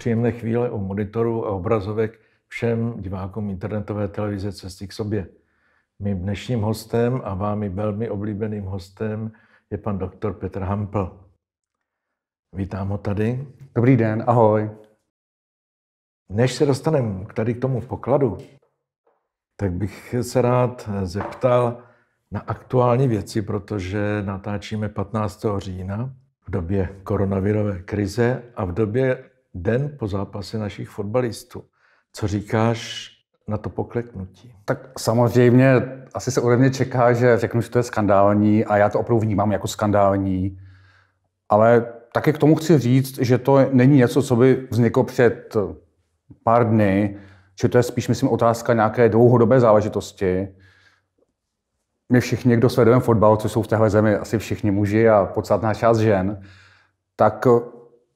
příjemné chvíle u monitoru a obrazovek všem divákům internetové televize Cesty k sobě. Mým dnešním hostem a vámi velmi oblíbeným hostem je pan doktor Petr Hampl. Vítám ho tady. Dobrý den, ahoj. Než se dostaneme k tady k tomu pokladu, tak bych se rád zeptal na aktuální věci, protože natáčíme 15. října v době koronavirové krize a v době den po zápase našich fotbalistů. Co říkáš na to pokleknutí? Tak samozřejmě asi se ode mě čeká, že řeknu, že to je skandální a já to opravdu vnímám jako skandální, ale taky k tomu chci říct, že to není něco, co by vzniklo před pár dny, že to je spíš, myslím, otázka nějaké dlouhodobé záležitosti. My všichni, kdo sledujeme fotbal, co jsou v téhle zemi asi všichni muži a podstatná část žen, tak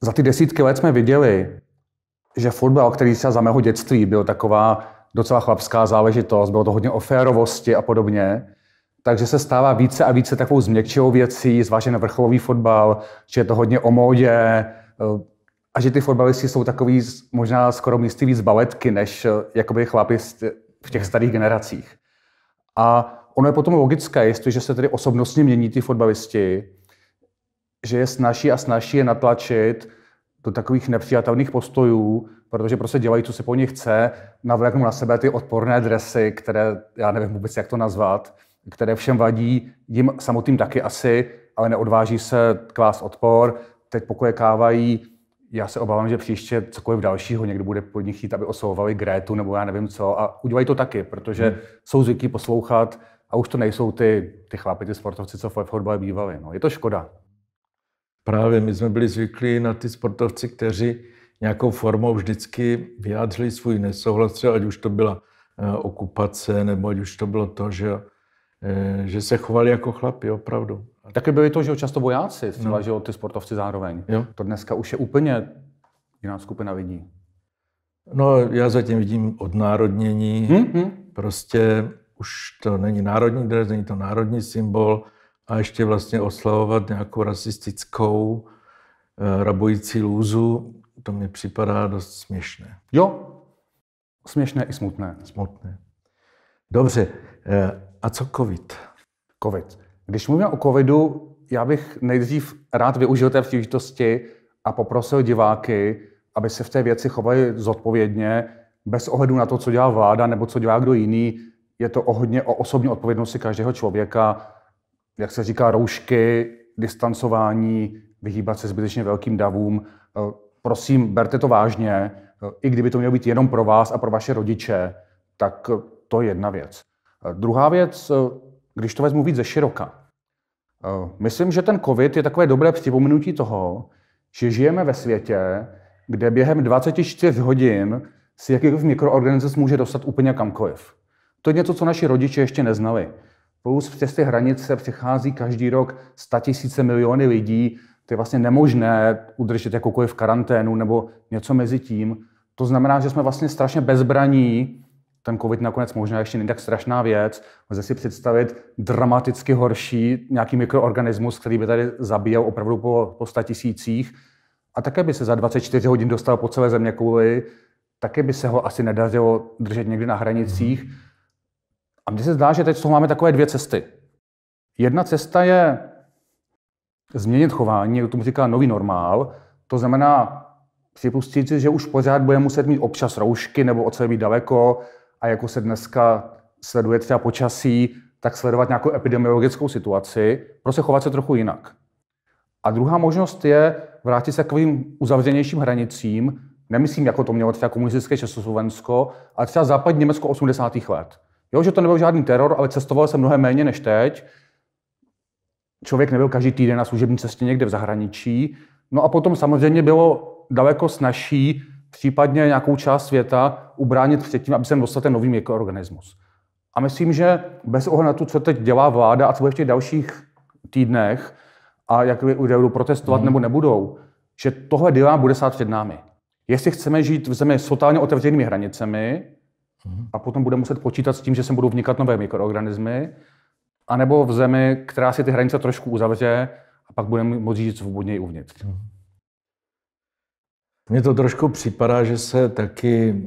za ty desítky let jsme viděli, že fotbal, který se za mého dětství byl taková docela chlapská záležitost, bylo to hodně o férovosti a podobně, takže se stává více a více takovou změkčivou věcí, zvláště na vrcholový fotbal, že je to hodně o módě eh, a že ty fotbalisti jsou takový možná skoro místy víc baletky, než eh, jakoby chlapi v těch starých generacích. A ono je potom logické, jestliže se tedy osobnostně mění ty fotbalisti, že je snaží a snaží je natlačit do takových nepřijatelných postojů, protože prostě dělají, co se po nich chce, navléknou na sebe ty odporné dresy, které, já nevím vůbec, jak to nazvat, které všem vadí, jim samotným taky asi, ale neodváží se kvás odpor, teď pokojekávají. Já se obávám, že příště cokoliv dalšího někdo bude pod nich chtít, aby oslovovali Grétu nebo já nevím co. A udělají to taky, protože hmm. jsou zvyklí poslouchat a už to nejsou ty, ty chlapy, ty sportovci, co v fotbale bývali. No, je to škoda. Právě my jsme byli zvyklí na ty sportovci, kteří nějakou formou vždycky vyjádřili svůj nesouhlas, třeba ať už to byla eh, okupace, nebo ať už to bylo to, že, eh, že se chovali jako chlapi, opravdu. Taky byli to, že často vojáci, no. třeba, no. že ty sportovci zároveň. Jo. To dneska už je úplně jiná skupina lidí. No, já zatím vidím odnárodnění. Hmm, hmm. Prostě už to není národní dres, není to národní symbol, a ještě vlastně oslavovat nějakou rasistickou eh, rabující lůzu, to mi připadá dost směšné. Jo, směšné i smutné. Smutné. Dobře, eh, a co covid? Covid. Když mluvím o covidu, já bych nejdřív rád využil té příležitosti a poprosil diváky, aby se v té věci chovali zodpovědně, bez ohledu na to, co dělá vláda nebo co dělá kdo jiný. Je to o hodně o osobní odpovědnosti každého člověka jak se říká, roušky, distancování, vyhýbat se zbytečně velkým davům. Eh, prosím, berte to vážně. Eh, I kdyby to mělo být jenom pro vás a pro vaše rodiče, tak eh, to je jedna věc. Druhá věc, když to vezmu víc ze široka. Myslím, že ten COVID je takové dobré připomenutí toho, že žijeme ve světě, kde během 24 hodin si jakýkoliv mikroorganismus může dostat úplně kamkoliv. To je něco, co naši rodiče ještě neznali plus přes ty hranice přichází každý rok tisíce miliony lidí, to je vlastně nemožné udržet jakoukoliv karanténu nebo něco mezi tím. To znamená, že jsme vlastně strašně bezbraní, ten covid nakonec možná ještě není tak strašná věc, lze si představit dramaticky horší nějaký mikroorganismus, který by tady zabíjel opravdu po, po tisících a také by se za 24 hodin dostal po celé země kvůli, také by se ho asi nedařilo držet někde na hranicích. A mně se zdá, že teď z toho máme takové dvě cesty. Jedna cesta je změnit chování, jak tomu říká nový normál, to znamená připustit si, že už pořád bude muset mít občas roušky nebo od sebe být daleko a jako se dneska sleduje třeba počasí, tak sledovat nějakou epidemiologickou situaci, prostě chovat se trochu jinak. A druhá možnost je vrátit se k takovým uzavřenějším hranicím, nemyslím, jako to mělo třeba komunistické Československo, ale třeba západní Německo 80. let. Jo, že to nebyl žádný teror, ale cestoval jsem mnohem méně než teď. Člověk nebyl každý týden na služební cestě někde v zahraničí. No a potom samozřejmě bylo daleko snažší případně nějakou část světa ubránit před tím, aby se dostal ten nový mikroorganismus. A myslím, že bez ohledu na to, co teď dělá vláda a co bude v těch dalších týdnech a jak budou protestovat mm. nebo nebudou, že tohle dilema bude stát před námi. Jestli chceme žít v zemi s totálně otevřenými hranicemi, Mhm. A potom bude muset počítat s tím, že se budou vnikat nové mikroorganismy, anebo v zemi, která si ty hranice trošku uzavře a pak budeme moct žít svobodněji uvnitř. Mhm. Mně to trošku připadá, že se taky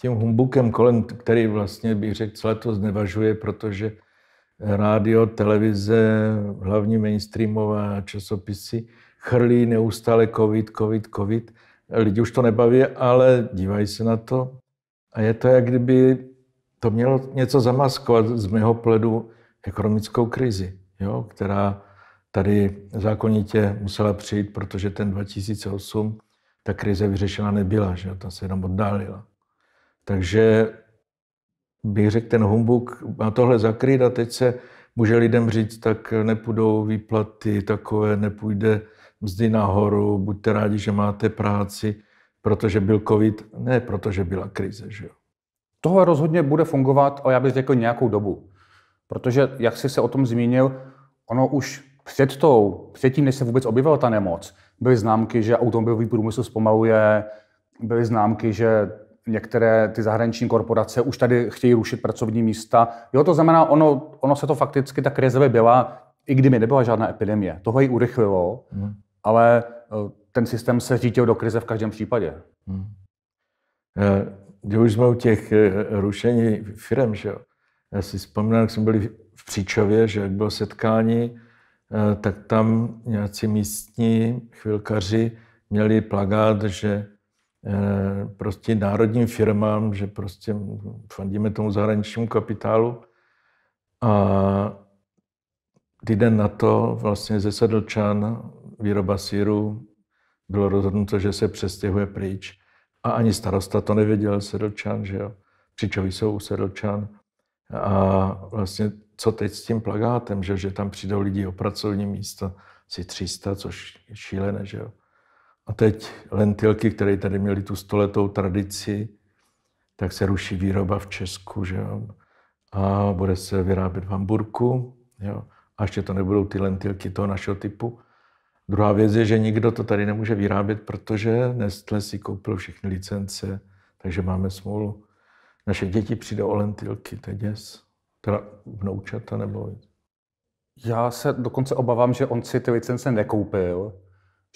tím humbukem kolem, který vlastně bych řekl celé to znevažuje, protože rádio, televize, hlavní mainstreamová časopisy chrlí neustále covid, covid, covid. Lidi už to nebaví, ale dívají se na to. A je to, jak kdyby to mělo něco zamaskovat z mého pledu ekonomickou krizi, jo, která tady zákonitě musela přijít, protože ten 2008 ta krize vyřešena nebyla, že ta se jenom oddálila. Takže bych řekl, ten humbuk má tohle zakrýt a teď se může lidem říct, tak nepůjdou výplaty takové, nepůjde mzdy nahoru, buďte rádi, že máte práci protože byl covid, ne protože byla krize. Že jo? Tohle rozhodně bude fungovat, a já bych řekl nějakou dobu. Protože, jak jsi se o tom zmínil, ono už před tou, předtím, než se vůbec objevila ta nemoc, byly známky, že automobilový průmysl zpomaluje, byly známky, že některé ty zahraniční korporace už tady chtějí rušit pracovní místa. Jo, to znamená, ono, ono se to fakticky, ta krize by byla, i kdyby nebyla žádná epidemie. Tohle ji urychlilo, hmm. ale eh, ten systém se řídil do krize v každém případě. Hmm. už jsme u těch eh, rušení firm, že jo? Já si vzpomínám, jak jsme byli v Příčově, že jak bylo setkání, eh, tak tam nějací místní chvilkaři měli plagát, že eh, prostě národním firmám, že prostě fandíme tomu zahraničnímu kapitálu. A týden na to vlastně zesadl Čan, výroba síru bylo rozhodnuto, že se přestěhuje pryč. A ani starosta to nevěděl, Sedlčan, že jo. Křičoví jsou u Sedlčan. A vlastně co teď s tím plagátem, že, že tam přijdou lidi o pracovní místo, si 300, což je šílené, že jo. A teď lentilky, které tady měly tu stoletou tradici, tak se ruší výroba v Česku, že jo. A bude se vyrábět v Hamburku, jo. A ještě to nebudou ty lentilky toho našeho typu, Druhá věc je, že nikdo to tady nemůže vyrábět, protože Nestle si koupil všechny licence, takže máme smůlu. Naše děti přijde o lentilky, to je děs. Teda vnoučata nebo... Já se dokonce obávám, že on si ty licence nekoupil,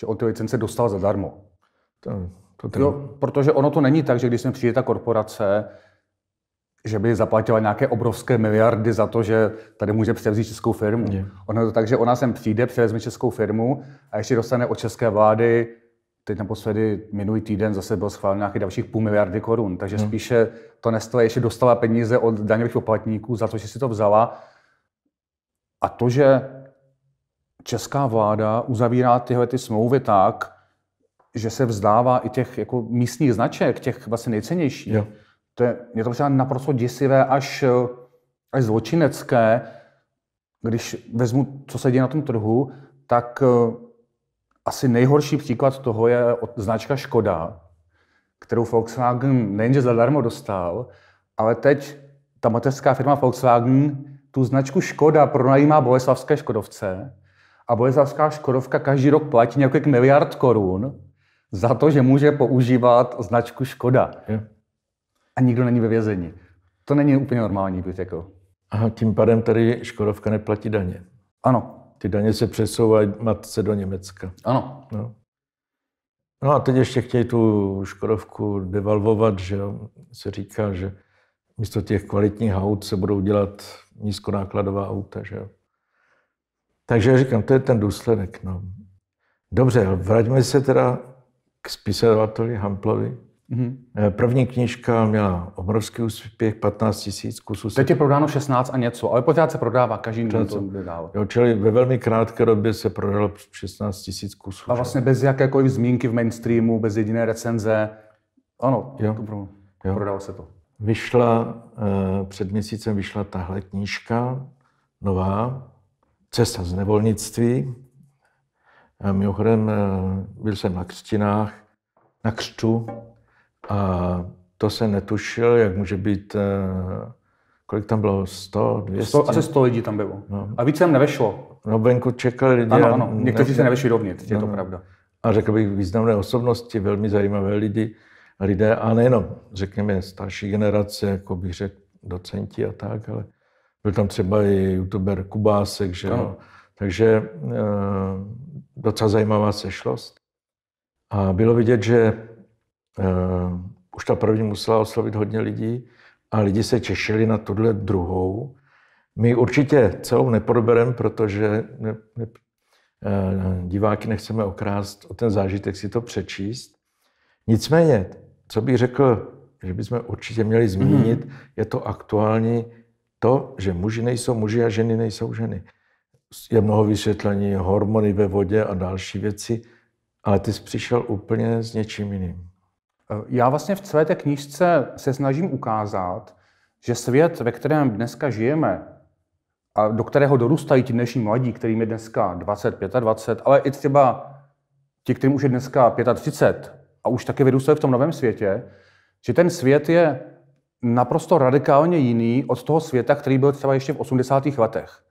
že on ty licence dostal zadarmo. To, to ten... jo, protože ono to není tak, že když sem přijde ta korporace, že by zaplatila nějaké obrovské miliardy za to, že tady může převzít českou firmu. Yeah. Ono je to tak, že ona sem přijde, převezme českou firmu a ještě dostane od české vlády, teď naposledy minulý týden zase byl schválen nějakých dalších půl miliardy korun. Takže hmm. spíše to nestalo, ještě dostala peníze od daňových poplatníků za to, že si to vzala. A to, že česká vláda uzavírá tyhle ty smlouvy tak, že se vzdává i těch jako místních značek, těch vlastně nejcennějších. yeah. To je, je to třeba naprosto děsivé až, až zločinecké. Když vezmu, co se děje na tom trhu, tak eh, asi nejhorší příklad toho je značka Škoda, kterou Volkswagen nejenže zadarmo dostal, ale teď ta mateřská firma Volkswagen tu značku Škoda pronajímá Boleslavské Škodovce a Boleslavská Škodovka každý rok platí několik miliard korun za to, že může používat značku Škoda. Je a nikdo není ve vězení. To není úplně normální, být jako. A tím pádem tady Škodovka neplatí daně. Ano. Ty daně se přesouvají matce do Německa. Ano. No. no a teď ještě chtějí tu Škodovku devalvovat, že se říká, že místo těch kvalitních aut se budou dělat nízkonákladová auta, že jo. Takže já říkám, to je ten důsledek. No. Dobře, vraťme se teda k spisovateli Hamplovi. Mm-hmm. První knižka měla obrovský úspěch, 15 000 kusů. Teď je prodáno 16 a něco, ale pořád se prodává, každý den to dodává. Jo, čili ve velmi krátké době se prodalo 16 000 kusů. A vlastně bez jakékoliv zmínky v mainstreamu, bez jediné recenze. Ano, jo. To pro... jo. prodalo se to. Vyšla, eh, před měsícem vyšla tahle knížka, nová, Cesta z nevolnictví. Eh, mimochodem byl jsem na křtinách, na křtu a to se netušil, jak může být, eh, kolik tam bylo, 100, 200? 100 asi 100 lidí tam bylo. No. A víc tam nevešlo. No venku čekali lidi. Ano, ano, někteří ne... se nevešli dovnitř, je no. to no. pravda. A řekl bych významné osobnosti, velmi zajímavé lidi, lidé, a nejenom, řekněme, starší generace, jako bych řekl, docenti a tak, ale byl tam třeba i youtuber Kubásek, že ano. Takže e, docela zajímavá sešlost. A bylo vidět, že Uh, už ta první musela oslovit hodně lidí a lidi se češili na tuhle druhou. My určitě celou neproberem, protože ne, ne, uh, diváky nechceme okrást o ten zážitek si to přečíst. Nicméně, co bych řekl, že bychom určitě měli zmínit, mm. je to aktuální to, že muži nejsou muži a ženy nejsou ženy. Je mnoho vysvětlení, hormony ve vodě a další věci, ale ty jsi přišel úplně s něčím jiným. Eh, já vlastně v celé té knížce se snažím ukázat, že svět, ve kterém dneska žijeme, a do kterého dorůstají ti dnešní mladí, kterým je dneska 20, 25, ale i třeba ti, kterým už je dneska 35 a už taky vyrůstali v tom novém světě, že ten svět je naprosto radikálně jiný od toho světa, který byl třeba ještě v 80. letech.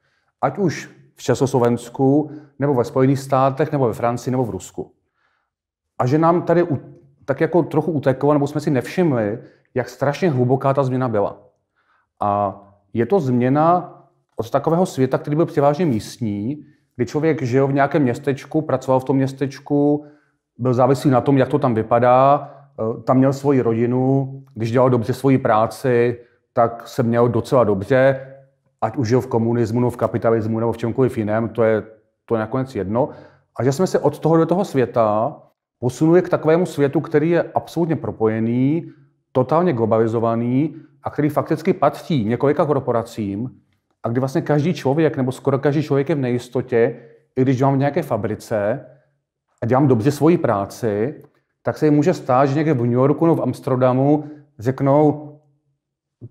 Ať už v Československu, nebo ve Spojených státech, nebo ve Francii, nebo v Rusku. A že nám tady tak jako trochu uteklo, nebo jsme si nevšimli, jak strašně hluboká ta změna byla. A je to změna od takového světa, který byl převážně místní, kdy člověk žil v nějakém městečku, pracoval v tom městečku, byl závislý na tom, jak to tam vypadá, eh, tam měl svoji rodinu, když dělal dobře svoji práci, tak se měl docela dobře, ať už žil v komunismu, nebo v kapitalismu, nebo v čemkoliv jiném, to je to je nakonec jedno. A že jsme se od toho do toho světa posunuje k takovému světu, který je absolutně propojený, totálně globalizovaný a který fakticky patří několika korporacím a kdy vlastně každý člověk, nebo skoro každý člověk je v nejistotě, i když mám v nějaké fabrice a dělám dobře svoji práci, tak se jim může stát, že někde v New Yorku nebo v Amsterdamu řeknou,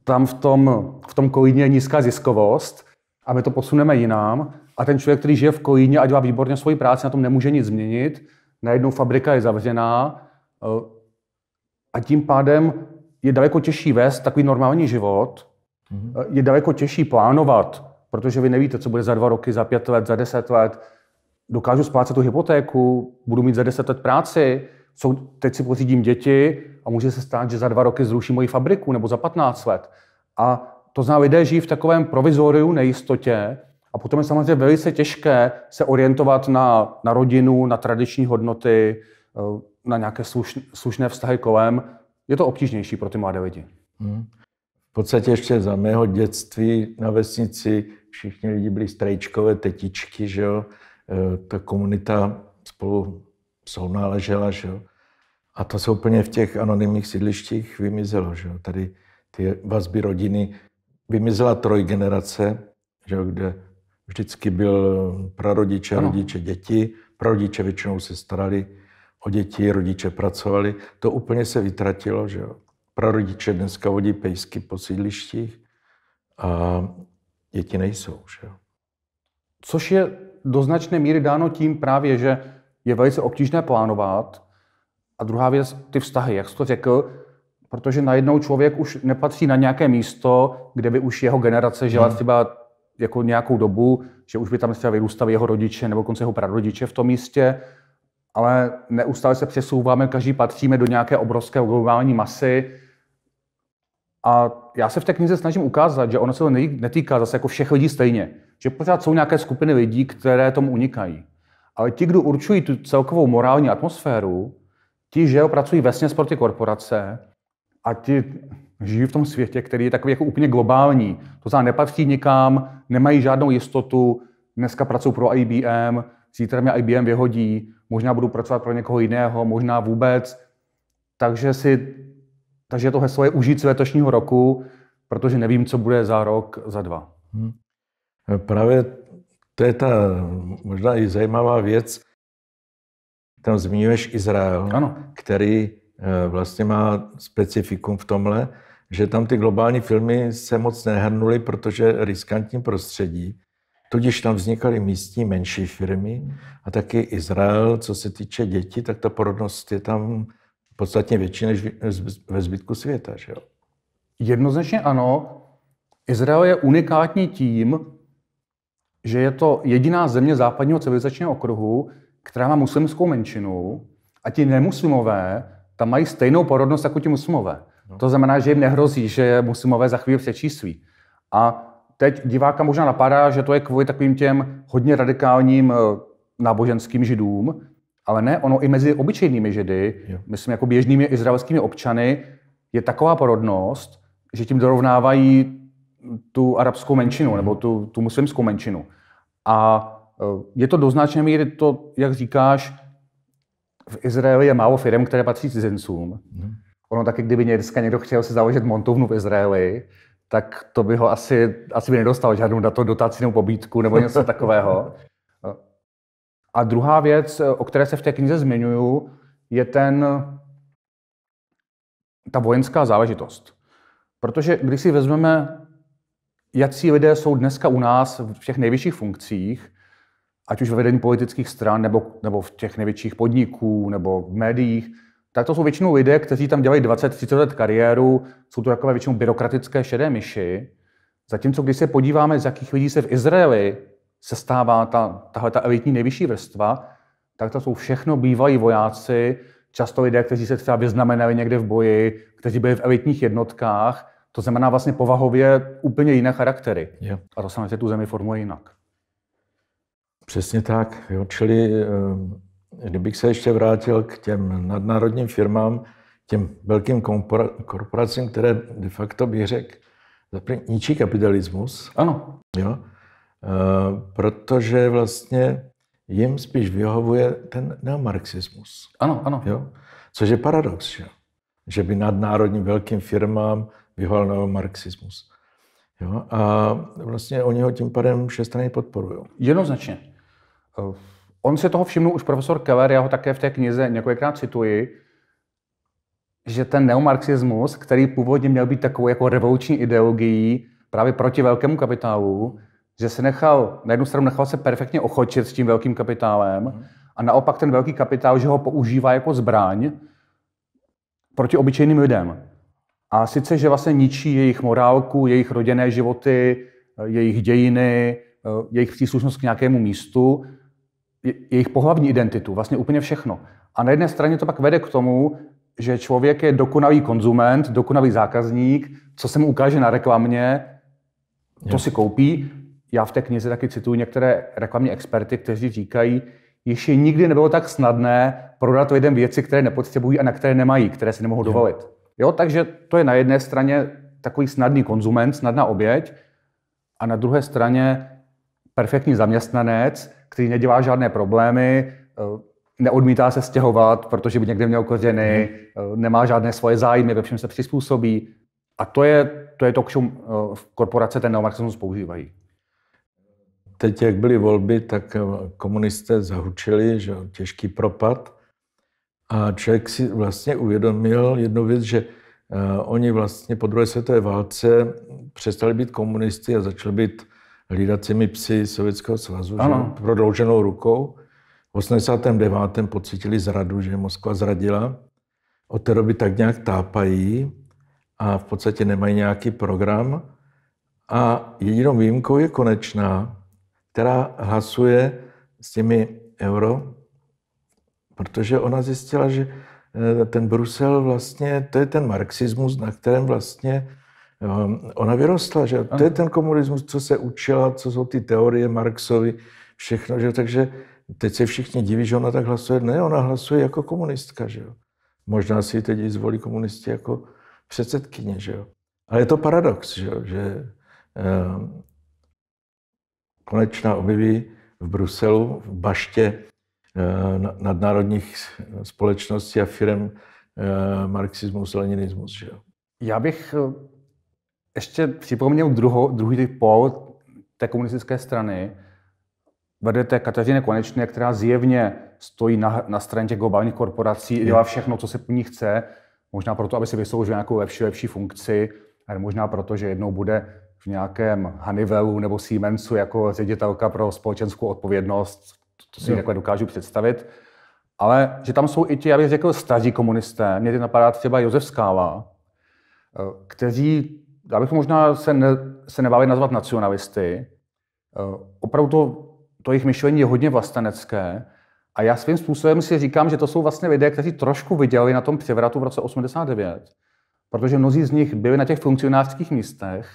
tam v tom, v tom Kolíně je nízká ziskovost a my to posuneme jinam a ten člověk, který žije v Kolíně a dělá výborně svoji práci, na tom nemůže nic změnit, najednou fabrika je zavřená eh, a tím pádem je daleko těžší vést takový normální život, mhm. eh, je daleko těžší plánovat, protože vy nevíte, co bude za dva roky, za pět let, za deset let. Dokážu splácet tu hypotéku, budu mít za deset let práci, co teď si pořídím děti a může se stát, že za dva roky zruší moji fabriku nebo za patnáct let. A to zná lidé žijí v takovém provizoriu, nejistotě, a potom je samozřejmě velice těžké se orientovat na, na rodinu, na tradiční hodnoty, eh, na nějaké slušné, slušné vztahy kolem. Je to obtížnější pro ty mladé lidi. Hmm. V podstatě ještě za mého dětství na vesnici všichni lidi byli strejčkové tetičky, že jo. Eh, ta komunita spolu sounáležela, že jo. A to se úplně v těch anonymních sídlištích vymizelo, že jo. Tady ty vazby rodiny vymizela trojgenerace, že jo, kde Vždycky byl prarodiče, ano. rodiče, děti. Prarodiče většinou se starali o děti, rodiče pracovali. To úplně se vytratilo, že jo. Prarodiče dneska vodí pejsky po sídlištích a děti nejsou, že jo. Což je do značné míry dáno tím právě, že je velice obtížné plánovat. A druhá věc, ty vztahy, jak jsi to řekl, protože najednou člověk už nepatří na nějaké místo, kde by už jeho generace žila hmm. třeba jako nějakou dobu, že už by tam třeba vyrůstali jeho rodiče nebo konce jeho prarodiče v tom místě, ale neustále se přesouváme, každý patříme do nějaké obrovské globální masy. A já se v té knize snažím ukázat, že ono se to netýká zase jako všech lidí stejně. Že pořád jsou nějaké skupiny lidí, které tomu unikají. Ale ti, kdo určují tu celkovou morální atmosféru, ti, že jo, pracují vesně proti korporace a ti Žijí v tom světě, který je takový jako úplně globální. To znamená, nepatří nikam, nemají žádnou jistotu. Dneska pracují pro IBM, zítra mě IBM vyhodí, možná budu pracovat pro někoho jiného, možná vůbec. Takže, si, takže to heslo je užít z letošního roku, protože nevím, co bude za rok, za dva. Hmm. Právě to je ta možná i zajímavá věc. Tam zmiňuješ Izrael, ano. který eh, vlastně má specifikum v tomhle že tam ty globální filmy se moc nehrnuly, protože riskantní prostředí. Tudíž tam vznikaly místní menší firmy a taky Izrael, co se týče dětí, tak ta porodnost je tam podstatně větší než ve zbytku světa. Že jo? Jednoznačně ano. Izrael je unikátní tím, že je to jediná země západního civilizačního okruhu, která má muslimskou menšinu a ti nemuslimové tam mají stejnou porodnost jako ti muslimové. No. To znamená, že jim nehrozí, že je muslimové za chvíli svý. A teď diváka možná napadá, že to je kvůli takovým těm hodně radikálním eh, náboženským židům, ale ne, ono i mezi obyčejnými židy, jo. myslím jako běžnými izraelskými občany, je taková porodnost, že tím dorovnávají tu arabskou menšinu mhm. nebo tu, tu muslimskou menšinu. A eh, je to do značné míry to, jak říkáš, v Izraeli je málo firm, které patří cizincům. Hmm. Ono taky, kdyby dneska někdo chtěl si založit montovnu v Izraeli, tak to by ho asi, asi by nedostal žádnou to dotaci nebo pobítku nebo něco takového. A druhá věc, o které se v té knize zmiňuju, je ten, ta vojenská záležitost. Protože když si vezmeme, jací lidé jsou dneska u nás v těch nejvyšších funkcích, ať už ve vedení politických stran, nebo, nebo v těch největších podniků, nebo v médiích, tak to jsou většinou lidé, kteří tam dělají 20-30 let kariéru, jsou to takové většinou byrokratické šedé myši. Zatímco, když se podíváme, z jakých lidí se v Izraeli sestává ta, tahle ta elitní nejvyšší vrstva, tak to jsou všechno bývalí vojáci, často lidé, kteří se třeba vyznamenali někde v boji, kteří byli v elitních jednotkách. To znamená vlastně povahově úplně jiné charaktery. Je. A to samozřejmě tu zemi formuje jinak. Přesně tak. Jo. Čili eh, kdybych se ještě vrátil k těm nadnárodním firmám, těm velkým korporacím, které de facto bych řekl, ničí kapitalismus. Ano. Jo? Eh, protože vlastně jim spíš vyhovuje ten neomarxismus. Ano, ano. Jo? Což je paradox, že? že by nadnárodním velkým firmám vyhoval neomarxismus. Jo? A vlastně oni ho tím pádem všestranně podporují. Jednoznačně. Eh, on se toho všiml už profesor Keller, já ho také v té knize několikrát cituji, že ten neomarxismus, který původně měl být takovou jako revoluční ideologií právě proti velkému kapitálu, že se nechal, na jednu stranu nechal se perfektně ochočit s tím velkým kapitálem mhm. a naopak ten velký kapitál, že ho používá jako zbraň proti obyčejným lidem. A sice, že vlastně ničí jejich morálku, jejich rodinné životy, jejich dějiny, eh, jejich příslušnost k nějakému místu, jejich pohlavní identitu, vlastně úplně všechno. A na jedné straně to pak vede k tomu, že člověk je dokonalý konzument, dokonalý zákazník, co se mu ukáže na reklamě, to si koupí. Já v té knize taky cituji některé reklamní experty, kteří říkají, ještě nikdy nebylo tak snadné prodat lidem věci, které nepotřebují a na které nemají, které si nemohou dovolit. Jo, takže to je na jedné straně takový snadný konzument, snadná oběť, a na druhé straně perfektní zaměstnanec, který nedělá žádné problémy, eh, neodmítá se stěhovat, protože by někde měl kořeny, mhm. eh, nemá žádné svoje zájmy, ve všem se přizpůsobí. A to je to, je to k čemu eh, korporace ten neomarxismus používají. Teď, jak byly volby, tak komunisté zahučili, že těžký propad. A člověk si vlastně uvědomil jednu věc, že oni vlastně po druhé světové válce přestali být komunisty a začali být hlídacími psy Sovětského svazu, Že, prodlouženou rukou. V 89. pocitili zradu, že Moskva zradila. Od té doby tak nějak tápají a v podstatě nemají nějaký program. A jedinou výjimkou je konečná, která hlasuje s těmi euro, protože ona zjistila, že eh, ten Brusel vlastně, to je ten marxismus, na kterém vlastně Eh, ona vyrostla, že to je ten komunismus, co se učila, co jsou ty teorie Marxovy, všechno, že takže teď se všichni diví, že ona tak hlasuje. Ne, ona hlasuje jako komunistka, že jo. Možná si teď teď zvolí komunisti jako předsedkyně, že jo. Ale je to paradox, že, jo? že eh, konečná objeví v Bruselu, v baště eh, nadnárodních společností a firm eh, marxismus, leninismus, že jo. Já bych eh, ještě připomněl druho, druhý typ pol té komunistické strany, vedete Kateřině Konečné, která zjevně stojí na, na straně těch globálních korporací, dělá všechno, co se po ní chce, možná proto, aby si vysloužil nějakou lepší, lepší funkci, ale možná proto, že jednou bude v nějakém Hanivelu nebo Siemensu jako ředitelka pro společenskou odpovědnost, to si jako dokážu představit. Ale že tam jsou i ti, já bych řekl, staří komunisté, mě teď napadá třeba Josef Skála, eh, kteří já bych možná se, ne, se nebávě nazvat nacionalisty. Eh, opravdu to, to jejich myšlení je hodně vlastenecké a já svým způsobem si říkám, že to jsou vlastně lidé, kteří trošku viděli na tom převratu v roce 89, protože mnozí z nich byli na těch funkcionářských místech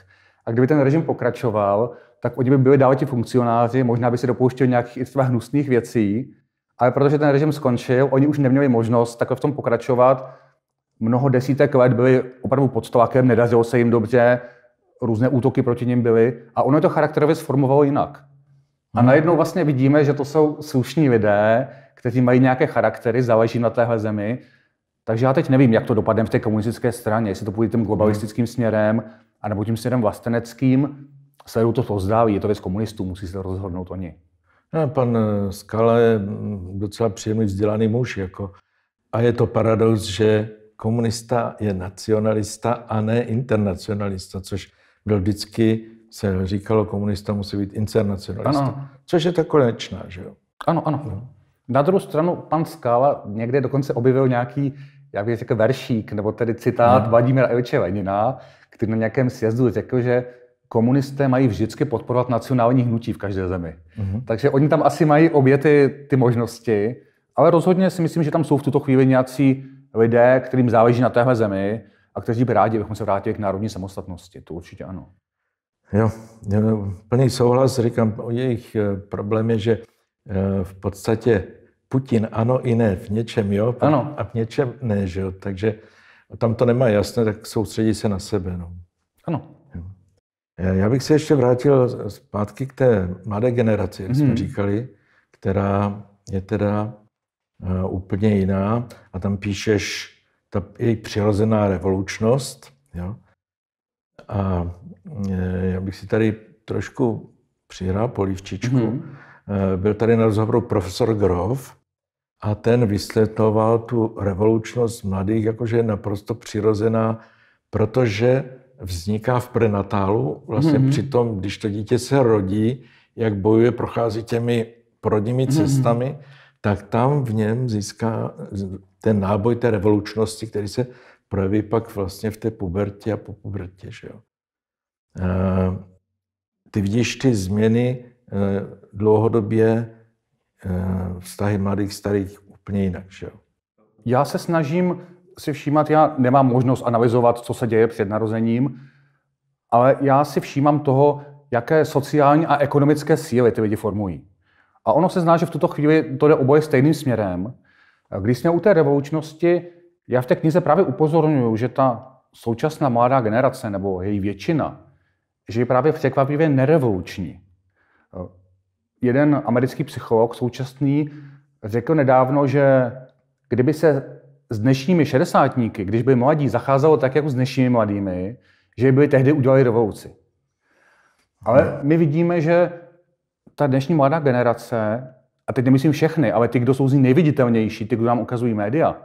a kdyby ten režim pokračoval, tak oni by byli dále ti funkcionáři, možná by se dopouštěli nějakých třeba hnusných věcí, ale protože ten režim skončil, oni už neměli možnost takhle v tom pokračovat mnoho desítek let byli opravdu pod tlakem, nedařilo se jim dobře, různé útoky proti nim byly a ono je to charakterově sformovalo jinak. A hmm. najednou vlastně vidíme, že to jsou slušní lidé, kteří mají nějaké charaktery, záleží na téhle zemi. Takže já teď nevím, jak to dopadne v té komunistické straně, jestli to půjde tím globalistickým hmm. směrem, anebo tím směrem vlasteneckým. Sleduju to, to zdáví, je to věc komunistů, musí se rozhodnout oni. Já, no, pan eh, Skala je mm, docela příjemný vzdělaný muž. Jako. A je to paradox, že komunista je nacionalista a ne internacionalista, což byl vždycky, se říkalo, komunista musí být internacionalista. Ano. Což je ta konečná, že jo? Ano, ano. No. Na druhou stranu pan Skála někde dokonce objevil nějaký, jak bych řekl, veršík, nebo tedy citát no. Vladimira Ilče Lenina, který na nějakém sjezdu řekl, že komunisté mají vždycky podporovat nacionální hnutí v každé zemi. Mm-hmm. Takže oni tam asi mají obě ty, ty možnosti, ale rozhodně si myslím, že tam jsou v tuto chvíli nějací lidé, kterým záleží na téhle zemi a kteří by rádi, bychom se vrátili k národní samostatnosti. To určitě ano. Jo, plný souhlas, říkám, o jejich eh, problém je, že eh, v podstatě Putin ano i ne, v něčem jo, ano. a v něčem ne, že jo, takže tam to nemá jasné, tak soustředí se na sebe, no. Ano. Jo. Eh, já bych se ještě vrátil zpátky k té mladé generaci, jak hmm jsme mhm. říkali, která je teda Eh, úplně jiná a tam píšeš ta její přirozená revolučnost. Jo? A eh, já bych si tady trošku přihrál polívčičku. Mm-hmm. Byl tady na rozhovoru profesor Grof a ten vysvětloval tu revolučnost mladých, jakože je naprosto přirozená, protože vzniká v prenatálu, vlastně mm-hmm. při tom, když to dítě se rodí, jak bojuje, prochází těmi porodními mhm. cestami. Mm-hmm tak tam v něm získá ten náboj té revolučnosti, který se projeví pak vlastně v té pubertě a po pubertě. Že jo. Eh, ty vidíš ty změny eh, dlouhodobě eh, vztahy mladých, starých úplně jinak. Že jo. Já se snažím si všímat, já nemám možnost analyzovat, co se děje před narozením, ale já si všímám toho, jaké sociální a ekonomické síly ty lidi formují. A ono se zná, že v tuto chvíli to jde oboje stejným směrem. Když jsme u té revolučnosti, já v té knize právě upozorňuju, že ta současná mladá generace, nebo její většina, že je právě překvapivě nerevoluční. Jeden americký psycholog současný řekl nedávno, že kdyby se s dnešními šedesátníky, když by mladí zacházelo tak, jako s dnešními mladými, že by tehdy udělali revoluci. Ale my vidíme, že ta dnešní mladá generace, a teď nemyslím všechny, ale ty, kdo jsou z ní nejviditelnější, ty, kdo nám ukazují média,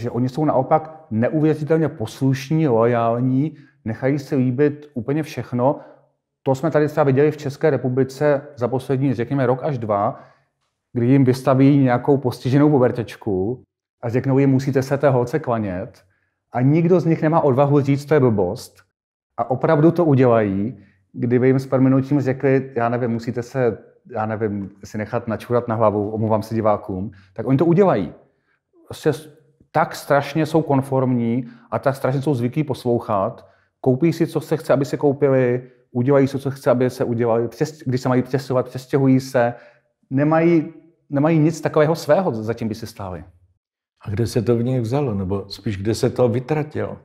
že oni jsou naopak neuvěřitelně poslušní, loajální, nechají si líbit úplně všechno. To jsme tady třeba viděli v České republice za poslední, řekněme, rok až dva, kdy jim vystaví nějakou postiženou pubertečku a řeknou jim, musíte se té holce klanět. A nikdo z nich nemá odvahu říct, to je blbost. A opravdu to udělají kdyby jim s minutím řekli, já nevím, musíte se, já nevím, si nechat načurat na hlavu, omluvám se divákům, tak oni to udělají. Prostě tak strašně jsou konformní a tak strašně jsou zvyklí poslouchat, koupí si, co se chce, aby se koupili, udělají si, co chce, aby se udělali, přes, když se mají přesovat, přestěhují se, nemají, nemají nic takového svého, zatím by si stáli. A kde se to v nich vzalo, nebo spíš kde se to vytratilo?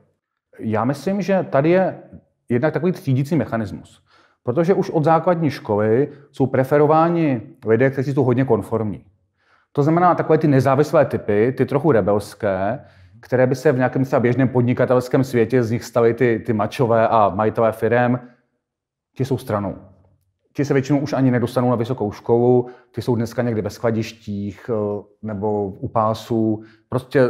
Já myslím, že tady je jednak takový třídící mechanismus. Protože už od základní školy jsou preferováni lidé, kteří jsou hodně konformní. To znamená takové ty nezávislé typy, ty trochu rebelské, které by se v nějakém třeba běžném podnikatelském světě z nich staly ty, ty mačové a majitelé firem, ti jsou stranou. Ti se většinou už ani nedostanou na vysokou školu, ti jsou dneska někde ve skladištích eh, nebo u pásů. Prostě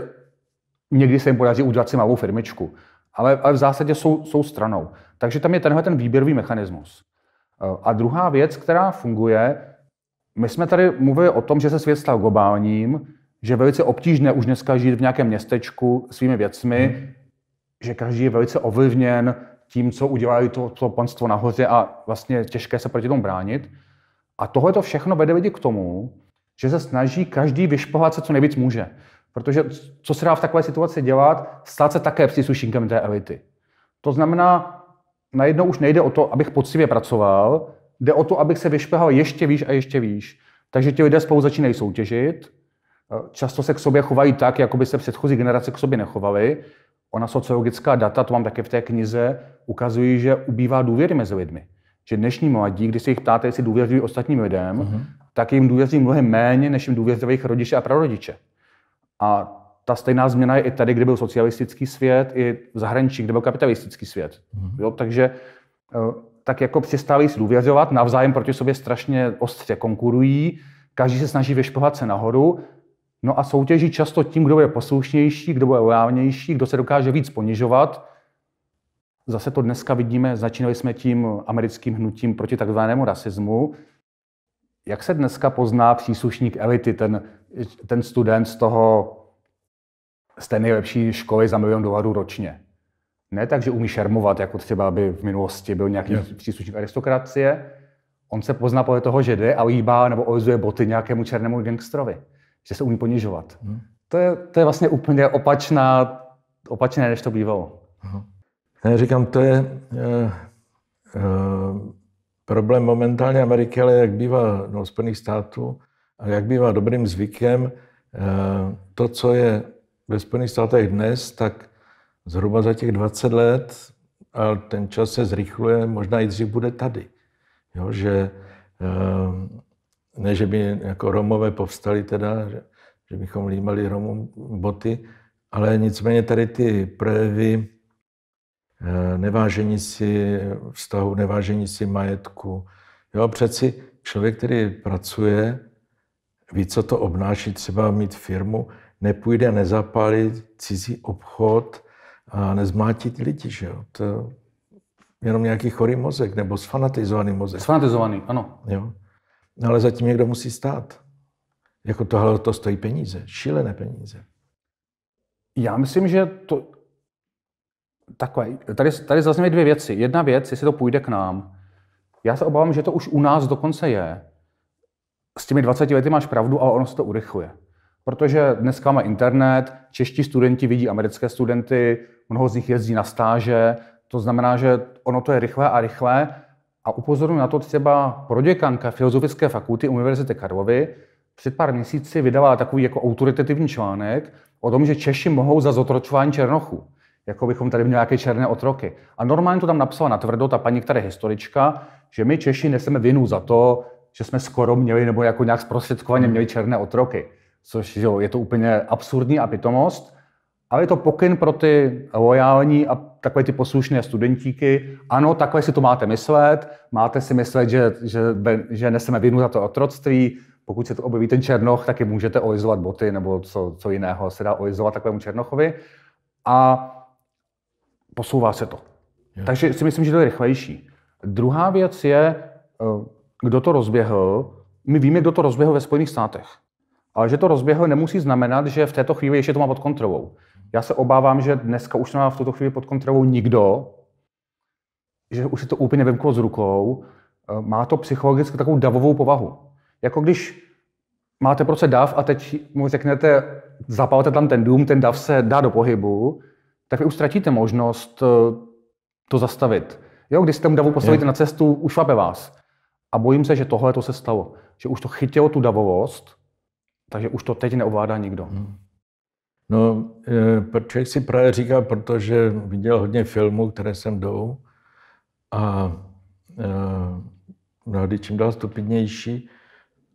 někdy se jim podaří udělat si malou firmičku ale, ale v zásadě jsou, jsou stranou. Takže tam je tenhle ten výběrový mechanismus. Eh, a druhá věc, která funguje, my jsme tady mluvili o tom, že se svět stal globálním, že je velice obtížné už dneska žít v nějakém městečku svými věcmi, hmm. že každý je velice ovlivněn tím, co udělají to, to panstvo nahoře a vlastně těžké se proti tomu bránit. A tohle to všechno vede lidi k tomu, že se snaží každý vyšpohat se co nejvíc může. Protože co se dá v takové situaci dělat? Stát se také příslušníkem té elity. To znamená, najednou už nejde o to, abych poctivě pracoval, jde o to, abych se vyšpehal ještě výš a ještě výš. Takže ti lidé spolu začínají soutěžit, často se k sobě chovají tak, jako by se předchozí generace k sobě nechovaly. Ona sociologická data, to mám také v té knize, ukazují, že ubývá důvěry mezi lidmi. Že dnešní mladí, když se jich ptáte, jestli důvěřují ostatním lidem, uh-huh. tak jim důvěří mnohem méně, než jim důvěřují jejich rodiče a prarodiče. A ta stejná změna je i tady, kde byl socialistický svět, i v zahraničí, kde byl kapitalistický svět. Mm-hmm. Jo, takže eh, tak jako přestávají si důvěřovat, navzájem proti sobě strašně ostře konkurují, každý se snaží vyšplhat se nahoru, no a soutěží často tím, kdo je poslušnější, kdo je lojálnější, kdo se dokáže víc ponižovat. Zase to dneska vidíme, začínali jsme tím americkým hnutím proti takzvanému rasismu. Jak se dneska pozná příslušník elity, ten ten student z toho z té nejlepší školy za milion dolarů ročně. Ne tak, že umí šermovat, jako třeba by v minulosti byl nějaký yes. příslušník aristokracie. On se pozná podle toho, že jde a líbá nebo olizuje boty nějakému černému gangstrovi. Že se umí ponižovat. Hmm. To, je, to je vlastně úplně opačná, opačné, než to bývalo. Já říkám, to je e, e, problém momentálně Ameriky, ale jak bývá no, Spojených států, a jak bývá dobrým zvykem, eh, to, co je ve Spojených státech dnes, tak zhruba za těch 20 let, a ten čas se zrychluje, možná i dřív bude tady. Jo, že eh, ne, že by jako Romové povstali teda, že, že bychom límali Romům boty, ale nicméně tady ty projevy eh, nevážení si vztahu, nevážení si majetku. Jo, přeci člověk, který pracuje, ví, co to obnáší třeba mít firmu, nepůjde nezapálit cizí obchod a nezmátit lidi, že jo? To jenom nějaký chorý mozek nebo sfanatizovaný mozek. Sfanatizovaný, ano. Jo? No, ale zatím někdo musí stát. Jako tohle to stojí peníze, šílené peníze. Já myslím, že to... Takové, tady, tady zazněly dvě věci. Jedna věc, jestli to půjde k nám. Já se obávám, že to už u nás dokonce je s těmi 20 lety máš pravdu, ale ono se to urychluje. Protože dneska má internet, čeští studenti vidí americké studenty, mnoho z nich jezdí na stáže, to znamená, že ono to je rychlé a rychlé. A upozorňuji na to třeba proděkanka Filozofické fakulty Univerzity Karlovy před pár měsíci vydala takový jako autoritativní článek o tom, že Češi mohou za zotročování Černochů. Jako bychom tady měli nějaké černé otroky. A normálně to tam napsala na tvrdo ta paní, která je historička, že my Češi neseme vinu za to, že jsme skoro měli, nebo jako nějak zprostředkovaně měli černé otroky. Což jo, je to úplně absurdní a pitomost, ale je to pokyn pro ty lojální a takové ty poslušné studentíky. Ano, takhle si to máte myslet, máte si myslet, že, že, že neseme vinu za to otroctví, pokud se to objeví ten černoch, taky můžete olizovat boty nebo co, co jiného se dá olizovat takovému černochovi. A posouvá se to. Takže si myslím, že to je rychlejší. Druhá věc je, eh, kdo to rozběhl, my víme, kdo to rozběhl ve Spojených státech. Ale že to rozběhl nemusí znamenat, že v této chvíli ještě to má pod kontrolou. Já se obávám, že dneska už to má v tuto chvíli pod kontrolou nikdo, že už se to úplně vymklo z rukou. Eh, má to psychologicky takovou davovou povahu. Jako když máte prostě dav a teď mu řeknete, zapalte tam ten dům, ten dav se dá do pohybu, tak vy už ztratíte možnost eh, to zastavit. Jo, když se tomu davu postavíte na cestu, ušlape vás. A bojím se, že tohle to se stalo. Že už to chytilo tu davovost, takže už to teď neovládá nikdo. Hmm. No, e, člověk si právě říká, protože viděl hodně filmů, které jsem jdou a e, mnohdy čím dál stupidnější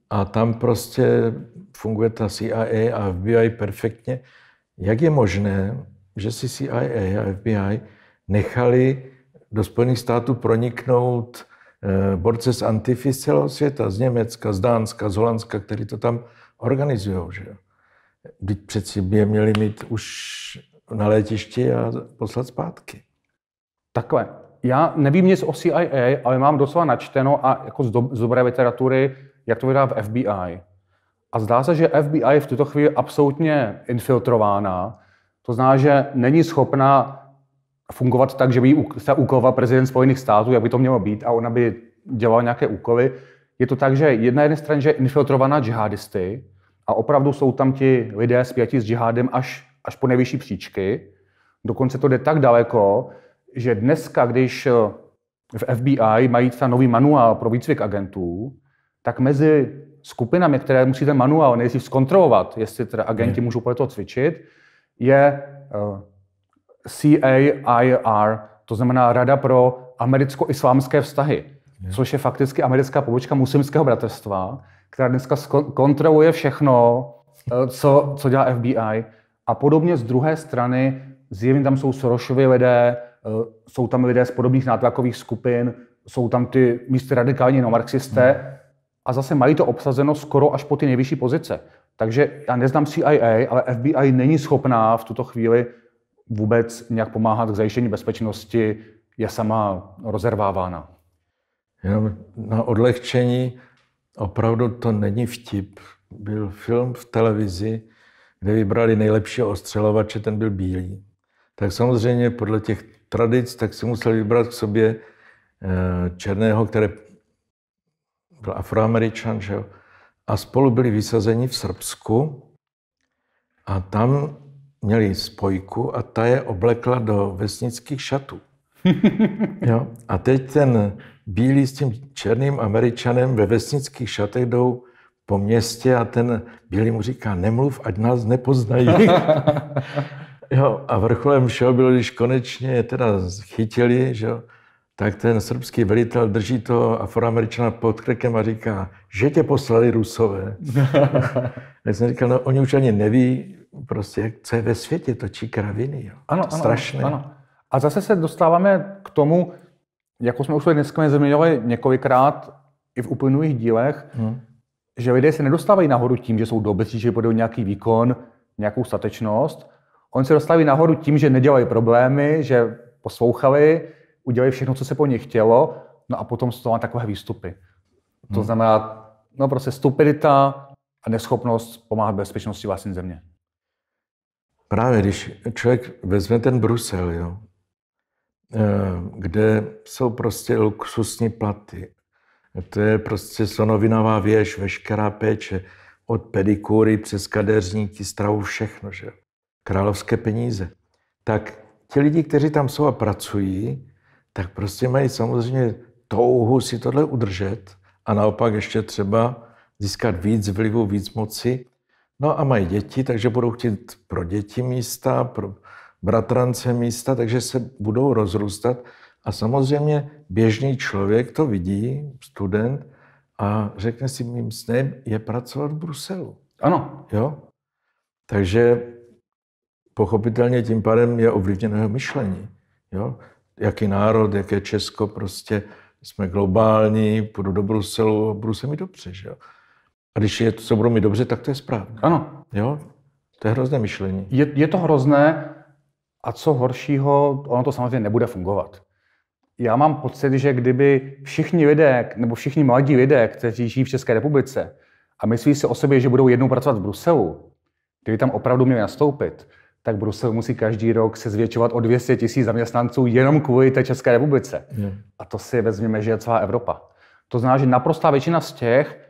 a tam prostě funguje ta CIA a FBI perfektně. Jak je možné, že si CIA a FBI nechali do Spojených států proniknout Eh, borce z Antify z celého světa, z Německa, z Dánska, z Holandska, který to tam organizují. Že jo. Byť přeci by je měli mít už na letišti a poslat zpátky. Takhle. Já nevím nic o CIA, ale mám docela načteno a jako z, do, z dobré literatury, jak to vydá v FBI. A zdá se, že FBI je v tuto chvíli absolutně infiltrována. To znamená, že není schopna fungovat tak, že by se úkoloval prezident Spojených států, jak by to mělo být, a ona by dělala nějaké úkoly. Je to tak, že jedna jedné straně, že je infiltrovaná džihadisty a opravdu jsou tam ti lidé spjatí s džihadem až, až po nejvyšší příčky. Dokonce to jde tak daleko, že dneska, když eh, v FBI mají třeba nový manuál pro výcvik agentů, tak mezi skupinami, které musí ten manuál nejdřív zkontrolovat, jestli teda agenti hmm. můžou podle to cvičit, je eh, CAIR, to znamená Rada pro americko-islámské vztahy, což je fakticky americká pobočka muslimského bratrstva, která dneska kontroluje všechno, eh, co, co dělá FBI. A podobně z druhé strany, zjevně tam jsou Sorošovi lidé, eh, jsou tam lidé z podobných nátlakových skupin, jsou tam ty místy radikální neomarxisté hmm. a zase mají to obsazeno skoro až po ty nejvyšší pozice. Takže já neznám CIA, ale FBI není schopná v tuto chvíli vůbec nějak pomáhat k zajištění bezpečnosti, je sama rozervávána. Jenom na odlehčení, opravdu to není vtip. Byl film v televizi, kde vybrali nejlepšího ostřelovače, ten byl bílý. Tak samozřejmě podle těch tradic, tak si musel vybrat k sobě eh, černého, který byl afroameričan, že jo? a spolu byli vysazeni v Srbsku a tam měli spojku a ta je oblekla do vesnických šatů. jo? A teď ten bílý s tím černým američanem ve vesnických šatech jdou po městě a ten bílý mu říká, nemluv, ať nás nepoznají. jo, a vrcholem všeho bylo, když konečně je teda chytili, že jo, tak ten srbský velitel drží to afroameričana pod krkem a říká, že tě poslali rusové. Já jsem říkal, no oni už ani neví, prostě, co je ve světě, točí kraviny. Jo. Ano, to ano, strašné. Ano. A zase se dostáváme k tomu, jako jsme už dneska zmiňovali několikrát i v uplynulých dílech, hmm. že lidé se nedostávají nahoru tím, že jsou dobří, že podou nějaký výkon, nějakou statečnost. Oni se dostávají nahoru tím, že nedělají problémy, že poslouchali, udělali všechno, co se po nich chtělo, no a potom jsou takové výstupy. To hmm. znamená, no prostě stupidita a neschopnost pomáhat bezpečnosti vlastní země. Právě když člověk vezme ten Brusel, jo, eh, kde jsou prostě luxusní platy. To je prostě sonovinová věž, veškerá péče, od pedikury přes kadeřníky, stravu, všechno, že Královské peníze. Tak ti lidi, kteří tam jsou a pracují, tak prostě mají samozřejmě touhu si tohle udržet a naopak ještě třeba získat víc vlivu, víc moci No a mají děti, takže budou chtít pro děti místa, pro bratrance místa, takže se budou rozrůstat. A samozřejmě běžný člověk to vidí, student, a řekne si, mým snem je pracovat v Bruselu. Ano. Jo? Takže pochopitelně tím pádem je ovlivněno jeho myšlení. Jo? Jaký národ, jaké Česko, prostě jsme globální, půjdu do Bruselu a budu se mi dobře. Že jo? A když je to mít dobře, tak to je správně. Ano. Jo? To je hrozné myšlení. Je, je to hrozné a co horšího, ono to samozřejmě nebude fungovat. Já mám pocit, že kdyby všichni lidé, nebo všichni mladí lidé, kteří žijí v České republice a myslí si o sobě, že budou jednou pracovat v Bruselu, kdyby tam opravdu měli nastoupit, tak Brusel musí každý rok se zvětšovat o 200 tisíc zaměstnanců jenom kvůli té České republice. Hmm. A to si vezměme, že je celá Evropa. To znamená, že naprostá většina z těch,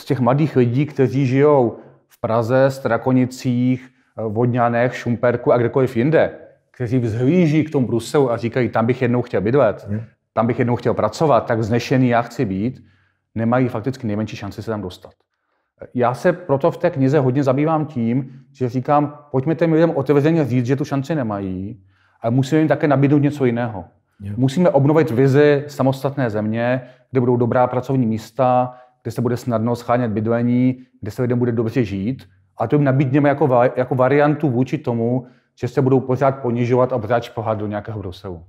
z těch mladých lidí, kteří žijou v Praze, Strakonicích, Vodňanech, Šumperku a kdekoliv jinde, kteří vzhlíží k tomu Bruselu a říkají, tam bych jednou chtěl bydlet, hmm. tam bych jednou chtěl pracovat, tak znešený já chci být, nemají fakticky nejmenší šanci se tam dostat. Já se proto v té knize hodně zabývám tím, že říkám, pojďme těm lidem otevřeně říct, že tu šanci nemají, ale musíme jim také nabídnout něco jiného. Yeah. Musíme obnovit vizi samostatné země, kde budou dobrá pracovní místa, kde se bude snadno schánět bydlení, kde se lidem bude dobře žít. A to jim nabídneme jako, va- jako variantu vůči tomu, že se budou pořád ponižovat a pořád šplhat do nějakého Bruselu.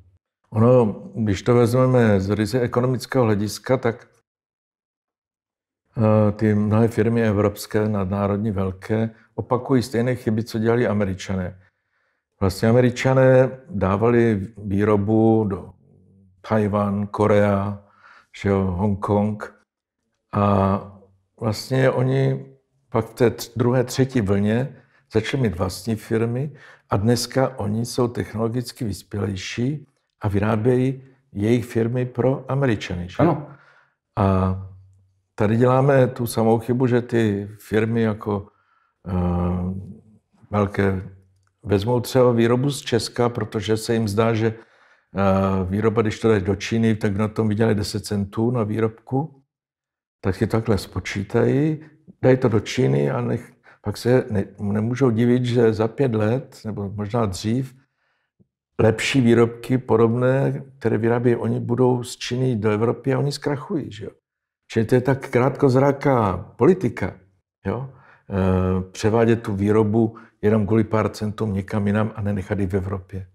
Ono, když to vezmeme z ryze ekonomického hlediska, tak eh, ty mnohé firmy evropské, nadnárodní, velké, opakují stejné chyby, co dělali američané. Vlastně američané dávali výrobu do Tajvan, Korea, Hongkong, Hong Hongkong a vlastně oni pak v té druhé, třetí vlně začali mít vlastní firmy a dneska oni jsou technologicky vyspělejší a vyrábějí jejich firmy pro Američany. Že? Ano. A tady děláme tu samou chybu, že ty firmy jako uh, velké vezmou třeba výrobu z Česka, protože se jim zdá, že uh, výroba, když to jde do Číny, tak na tom vydělají 10 centů na výrobku tak si takhle spočítají, dají to do Číny a nech, pak se ne, nemůžou divit, že za pět let, nebo možná dřív, lepší výrobky podobné, které vyrábí oni, budou z Číny do Evropy a oni zkrachují. Že jo? Čili to je tak krátkozraká politika. Jo? E, převádět tu výrobu jenom kvůli pár centům někam jinam a nenechat ji v Evropě.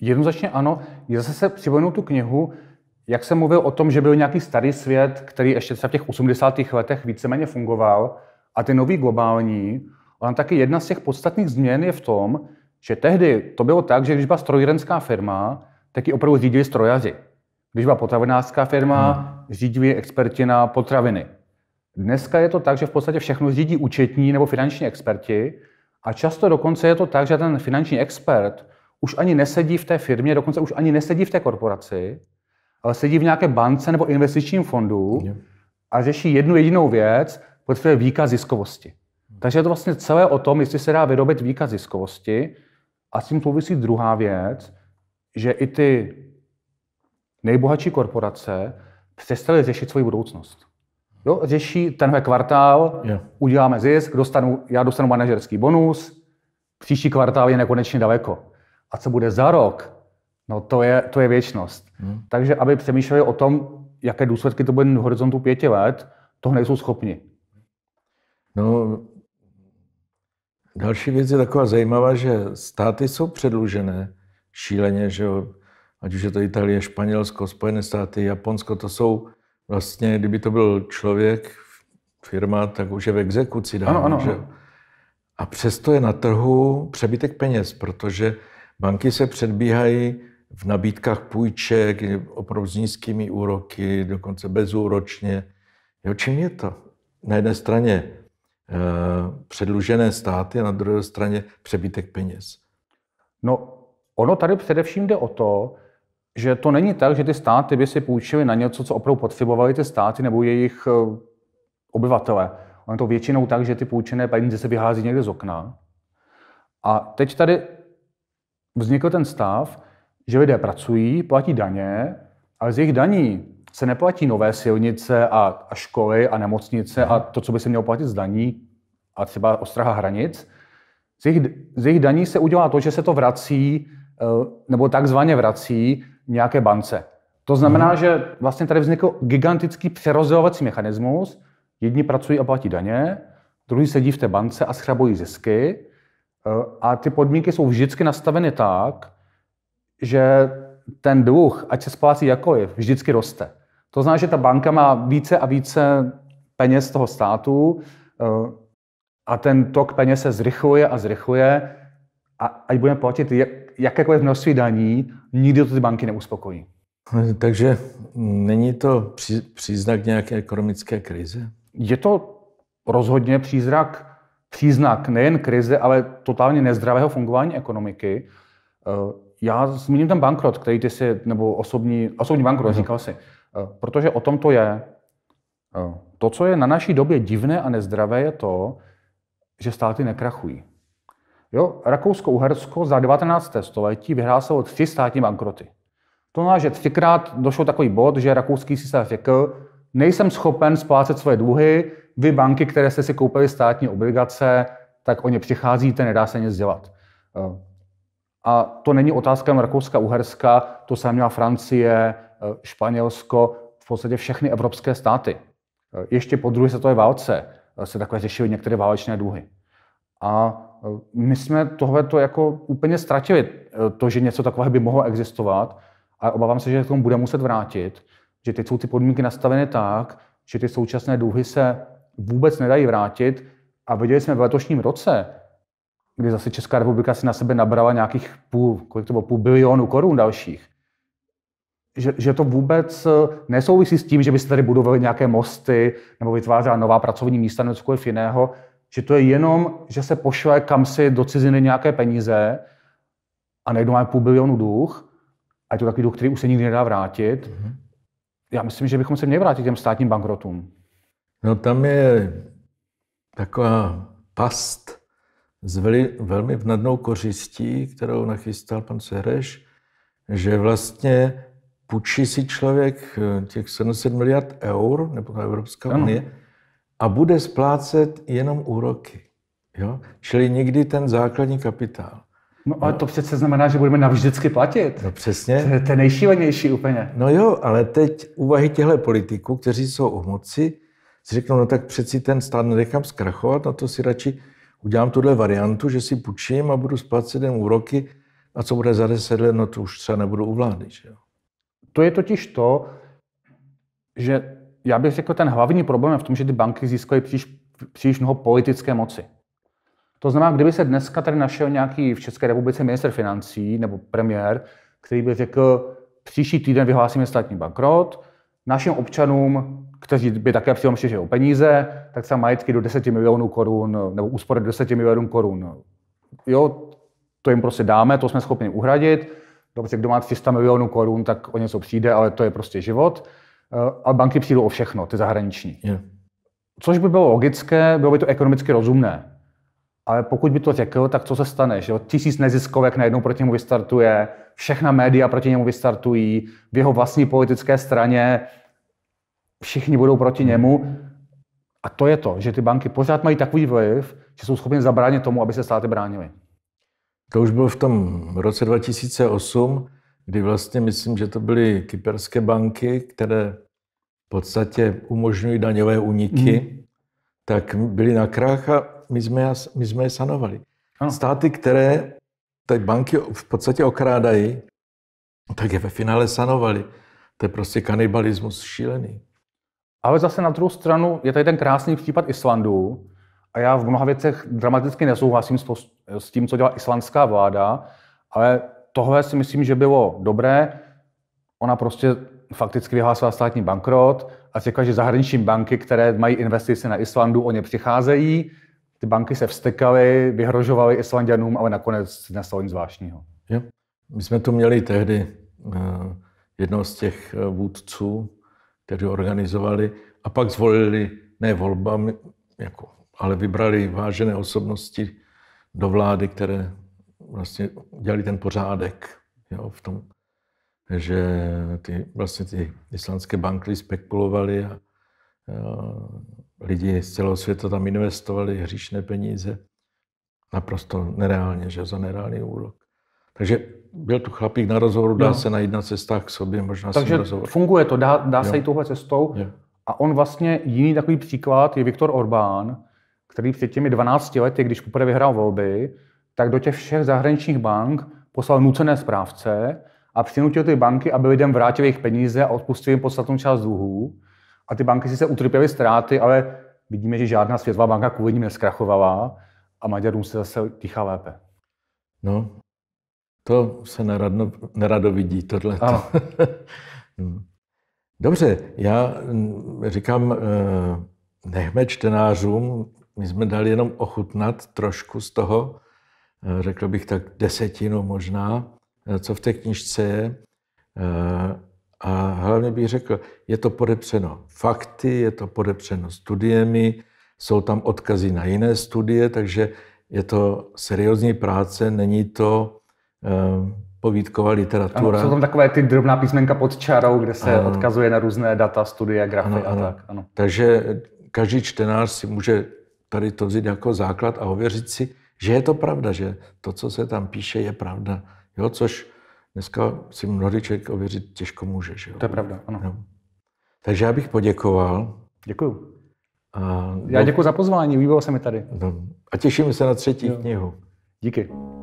Jednoznačně ano. Já zase se připomenu tu knihu jak jsem mluvil o tom, že byl nějaký starý svět, který ještě třeba v těch 80. letech víceméně fungoval, a ty nový globální, ona taky jedna z těch podstatných změn je v tom, že tehdy to bylo tak, že když byla strojírenská firma, tak ji opravdu řídili strojaři. Když byla potravinářská firma, hmm. řídili experti na potraviny. Dneska je to tak, že v podstatě všechno řídí účetní nebo finanční experti a často dokonce je to tak, že ten finanční expert už ani nesedí v té firmě, dokonce už ani nesedí v té korporaci, ale sedí v nějaké bance nebo investičním fondu a řeší jednu jedinou věc, potřebuje výkaz ziskovosti. Takže je to vlastně celé o tom, jestli se dá vyrobit výkaz ziskovosti a s tím souvisí druhá věc, že i ty nejbohatší korporace přestaly řešit svoji budoucnost. Jo, řeší tenhle kvartál, yeah. uděláme zisk, dostanu, já dostanu manažerský bonus, příští kvartál je nekonečně daleko. A co bude za rok? No to je, to je věčnost. Hmm. Takže aby přemýšleli o tom, jaké důsledky to bude v horizontu pěti let, toho nejsou schopni. No, další věc je taková zajímavá, že státy jsou předlužené šíleně, že jo? ať už je to Itálie, Španělsko, Spojené státy, Japonsko, to jsou vlastně, kdyby to byl člověk, firma, tak už je v exekuci dávno, ano, ano. Že? A přesto je na trhu přebytek peněz, protože banky se předbíhají v nabídkách půjček, opravdu s nízkými úroky, dokonce bezúročně. Jo, čím je to? Na jedné straně e, předlužené státy a na druhé straně přebytek peněz. No, ono tady především jde o to, že to není tak, že ty státy by si půjčily na něco, co opravdu potřebovaly ty státy nebo jejich eh, obyvatele. Ono je to většinou tak, že ty půjčené peníze se vyhází někde z okna. A teď tady vznikl ten stav, že lidé pracují, platí daně, ale z jejich daní se neplatí nové silnice a, a školy a nemocnice a to, co by se mělo platit z daní a třeba ostraha hranic. Z jejich, z jejich daní se udělá to, že se to vrací, eh, nebo takzvaně vrací nějaké bance. To znamená, hmm. že vlastně tady vznikl gigantický přerozdělovací mechanismus. Jedni pracují a platí daně, druhý sedí v té bance a schrabují zisky. Eh, a ty podmínky jsou vždycky nastaveny tak, že ten dluh, ať se splácí jakoliv, vždycky roste. To znamená, že ta banka má více a více peněz z toho státu eh, a ten tok peněz se zrychluje a zrychluje a ať budeme platit jakékoliv množství daní, nikdy to ty banky neuspokojí. Takže není to příznak nějaké ekonomické krize? Je to rozhodně přízrak, příznak nejen krize, ale totálně nezdravého fungování ekonomiky. Eh, já zmíním ten bankrot, který ty si, nebo osobní, osobní bankrot, mm říkal si, eh, protože o tom to je. Eh, to, co je na naší době divné a nezdravé, je to, že státy nekrachují. Jo, Rakousko-Uhersko za 19. století vyhrálo tři státní bankroty. To znamená, že třikrát došlo takový bod, že rakouský systém řekl, nejsem schopen splácet svoje dluhy, vy banky, které jste si koupili státní obligace, tak o ně přicházíte, nedá se nic dělat. Eh, a to není otázka jen Rakouska-Uherska, to samé měla Francie, eh, Španělsko, v podstatě všechny evropské státy. Eh, ještě po druhé světové válce eh, se takové řešily některé válečné dluhy. A my jsme tohle to jako úplně ztratili, to, že něco takového by mohlo existovat, a obávám se, že k tomu bude muset vrátit, že teď jsou ty podmínky nastaveny tak, že ty současné dluhy se vůbec nedají vrátit. A viděli jsme v letošním roce, kdy zase Česká republika si na sebe nabrala nějakých půl, kolik to bylo, půl bilionu korun dalších. Že, že to vůbec eh, nesouvisí s tím, že by se tady budovaly nějaké mosty nebo vytvářela nová pracovní místa nebo cokoliv jiného, že to je jenom, že se pošle kam si do ciziny nějaké peníze a najednou máme půl bilionu dluh a je to takový dluh, který už se nikdy nedá vrátit. Mm-hmm. Já myslím, že bychom se měli vrátit těm státním bankrotům. No tam je taková past, s velmi vnadnou kořistí, kterou nachystal pan Sereš, že vlastně půjčí si člověk eh, těch 700 miliard eur, nebo ta Evropská ano. unie, a bude splácet jenom úroky. Jo? Čili nikdy ten základní kapitál. No ale no. to přece znamená, že budeme navždycky platit. No přesně. To je, to je nejšílenější úplně. No jo, ale teď úvahy těchto politiků, kteří jsou u moci, si řeknou, no tak přeci ten stát nechám zkrachovat, no to si radši udělám tuhle variantu, že si půjčím a budu splácet jen úroky a co bude za deset let, no to už třeba nebudu u vlády. Že jo? To je totiž to, že já bych řekl, ten hlavní problém je v tom, že ty banky získaly příliš, příliš mnoho politické moci. To znamená, kdyby se dneska tady našel nějaký v České republice minister financí nebo premiér, který by řekl, příští týden vyhlásíme státní bankrot, našim občanům kteří by také přímo přišli o peníze, tak třeba majetky do 10 milionů korun, nebo úspory do 10 milionů korun. Jo, to jim prostě dáme, to jsme schopni uhradit. Dobře, kdo má 300 milionů korun, tak o něco přijde, ale to je prostě život. Eh, a banky přijdou o všechno, ty zahraniční. Yeah. Což by bylo logické, bylo by to ekonomicky rozumné. Ale pokud by to řekl, tak co se stane? Že tisíc neziskovek najednou proti němu vystartuje, všechna média proti němu vystartují, v jeho vlastní politické straně všichni budou proti němu. A to je to, že ty banky pořád mají takový vliv, že jsou schopni zabránit tomu, aby se státy bránily. To už bylo v tom roce 2008, kdy vlastně myslím, že to byly kyperské banky, které v podstatě umožňují daňové úniky, mm. tak byly na krách a my jsme, my jsme je sanovali. Ano. Státy, které ty banky v podstatě okrádají, tak je ve finále sanovali. To je prostě kanibalismus šílený. Ale zase na druhou stranu je tady ten krásný případ Islandu, a já v mnoha věcech dramaticky nesouhlasím s tím, co dělá islandská vláda, ale tohle si myslím, že bylo dobré. Ona prostě fakticky vyhlásila státní bankrot a řekla, že zahraniční banky, které mají investice na Islandu, o ně přicházejí. Ty banky se vstekaly, vyhrožovaly Islandianům, ale nakonec nestalo nic zvláštního. My jsme tu měli tehdy eh, jednoho z těch eh, vůdců kteří organizovali a pak zvolili ne volbami, jako, ale vybrali vážené osobnosti do vlády, které vlastně dělali ten pořádek jo, v tom, že ty, vlastně ty islandské banky spekulovali a, a lidi z celého světa tam investovali hříšné peníze. Naprosto nereálně, že za nereálný úrok. Takže byl tu chlapík na rozhovoru, dá no. se najít na cestách k sobě, možná Takže rozhovor. funguje to, dá, dá se jít touhle cestou. Jo. A on vlastně, jiný takový příklad je Viktor Orbán, který před těmi 12 lety, když poprvé vyhrál volby, tak do těch všech zahraničních bank poslal nucené zprávce a přinutil ty banky, aby lidem vrátili jejich peníze a odpustili jim podstatnou část dluhů. A ty banky si se utrpěly ztráty, ale vidíme, že žádná světová banka kvůli ním neskrachovala a Maďarům se zase týchá lépe. No, to se neradno, nerado vidí, tohle. Hmm. Dobře, já mm, říkám, eh, nechme čtenářům, my jsme dali jenom ochutnat trošku z toho, eh, řekl bych tak desetinu možná, eh, co v té knižce je. A hlavně bych řekl, je to podepřeno fakty, je to podepřeno studiemi, jsou tam odkazy na jiné studie, takže je to seriózní práce, není to Eh, povídková literatura. Ano, jsou tam takové ty drobná písmenka pod čarou, kde se ano. odkazuje na různé data, studie, grafy ano, a ano. tak. Ano. Takže každý čtenář si může tady to vzít jako základ a ověřit si, že je to pravda, že to, co se tam píše, je pravda. Jo, což dneska si mnohdy člověk ověřit těžko může. Že jo? To je pravda, ano. Jo. Takže já bych poděkoval. Děkuju. A, já no, děkuji za pozvání, líbilo se mi tady. No, a těším se na třetí jo. knihu. Díky.